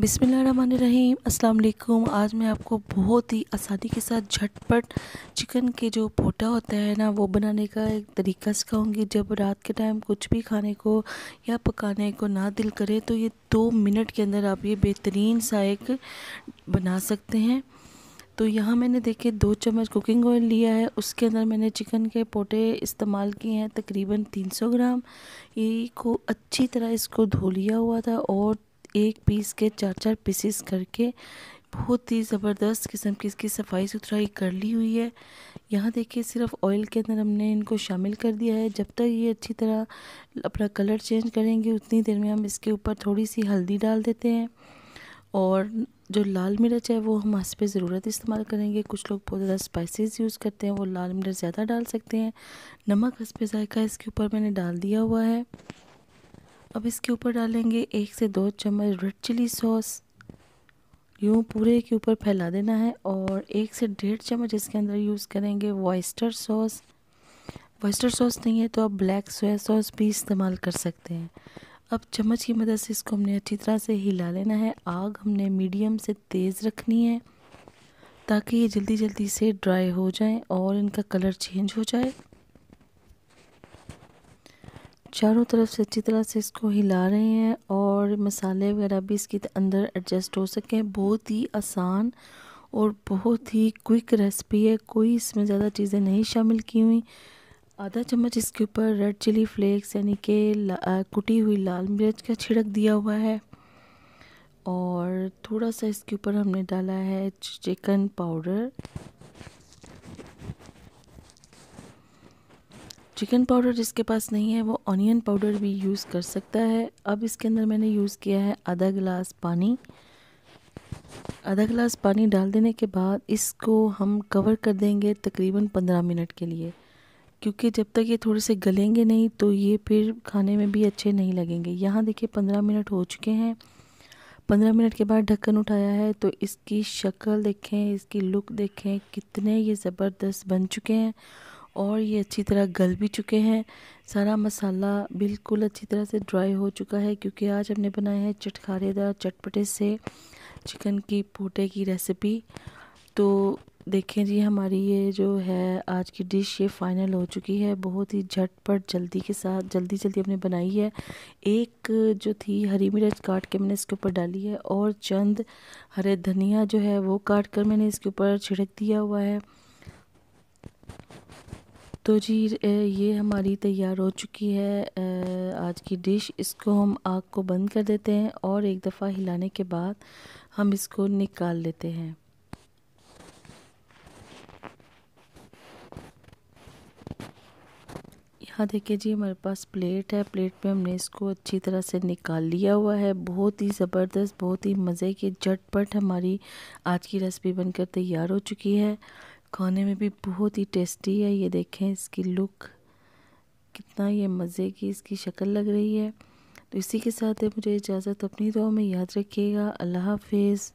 बिसमीम अस्सलाम आज मैं आपको बहुत ही आसानी के साथ झटपट चिकन के जो पोटा होता है ना वो बनाने का एक तरीका सिखाऊंगी जब रात के टाइम कुछ भी खाने को या पकाने को ना दिल करे तो ये दो मिनट के अंदर आप ये बेहतरीन सा एक बना सकते हैं तो यहाँ मैंने देखे दो चम्मच कुकिंग ऑयल लिया है उसके अंदर मैंने चिकन के पोटे इस्तेमाल किए हैं तकरीबन 300 ग्राम ये को अच्छी तरह इसको धो लिया हुआ था और एक पीस के चार चार पीसेस करके बहुत ही ज़बरदस्त किस्म की इसकी सफाई सुथराई कर ली हुई है यहाँ देखिए सिर्फ ऑयल के अंदर हमने इनको शामिल कर दिया है जब तक ये अच्छी तरह अपना कलर चेंज करेंगे उतनी देर में हम इसके ऊपर थोड़ी सी हल्दी डाल देते हैं और जो लाल मिर्च है वो हम हंस पे ज़रूरत इस्तेमाल करेंगे कुछ लोग बहुत ज़्यादा स्पाइसेस यूज़ करते हैं वो लाल मिर्च ज़्यादा डाल सकते हैं नमक हंस पे जायका इसके ऊपर मैंने डाल दिया हुआ है अब इसके ऊपर डालेंगे एक से दो चम्मच रेड चिली सॉस यूँ पूरे के ऊपर फैला देना है और एक से डेढ़ चम्मच इसके अंदर यूज़ करेंगे वॉइस्टर सॉस वॉइस्टर सॉस नहीं है तो आप ब्लैक सोया सॉस भी इस्तेमाल कर सकते हैं अब चम्मच की मदद से इसको हमने अच्छी तरह से हिला लेना है आग हमने मीडियम से तेज़ रखनी है ताकि ये जल्दी जल्दी से ड्राई हो जाए और इनका कलर चेंज हो जाए चारों तरफ से अच्छी तरह से इसको हिला रहे हैं और मसाले वगैरह भी इसके अंदर एडजस्ट हो सकें बहुत ही आसान और बहुत ही क्विक रेसिपी है कोई इसमें ज़्यादा चीज़ें नहीं शामिल की हुई आधा चम्मच इसके ऊपर रेड चिली फ्लेक्स यानी कि कुटी हुई लाल मिर्च का छिड़क दिया हुआ है और थोड़ा सा इसके ऊपर हमने डाला है चिकन पाउडर चिकन पाउडर जिसके पास नहीं है वो ऑनियन पाउडर भी यूज़ कर सकता है अब इसके अंदर मैंने यूज़ किया है आधा गिलास पानी आधा गिलास पानी डाल देने के बाद इसको हम कवर कर देंगे तकरीबन पंद्रह मिनट के लिए क्योंकि जब तक ये थोड़े से गलेंगे नहीं तो ये फिर खाने में भी अच्छे नहीं लगेंगे यहाँ देखिए पंद्रह मिनट हो चुके हैं पंद्रह मिनट के बाद ढक्कन उठाया है तो इसकी शक्ल देखें इसकी लुक देखें कितने ये ज़बरदस्त बन चुके हैं और ये अच्छी तरह गल भी चुके हैं सारा मसाला बिल्कुल अच्छी तरह से ड्राई हो चुका है क्योंकि आज हमने बनाया है चटखारेदार चटपटे से चिकन की पोटे की रेसिपी तो देखें जी हमारी ये जो है आज की डिश ये फाइनल हो चुकी है बहुत ही झटपट जल्दी के साथ जल्दी जल्दी हमने बनाई है एक जो थी हरी मिर्च काट के मैंने इसके ऊपर डाली है और चंद हरे धनिया जो है वो काट कर मैंने इसके ऊपर छिड़क दिया हुआ है तो जी ये हमारी तैयार हो चुकी है आज की डिश इसको हम आग को बंद कर देते हैं और एक दफ़ा हिलाने के बाद हम इसको निकाल लेते हैं यहाँ देखिए जी हमारे पास प्लेट है प्लेट में हमने इसको अच्छी तरह से निकाल लिया हुआ है बहुत ही ज़बरदस्त बहुत ही मज़े की झटपट हमारी आज की रेसिपी बनकर तैयार हो चुकी है खाने में भी बहुत ही टेस्टी है ये देखें इसकी लुक कितना ये मज़े की इसकी शक्ल लग रही है तो इसी के साथ है मुझे इजाज़त अपनी दुआ में याद रखिएगा अल्लाह हाफिज़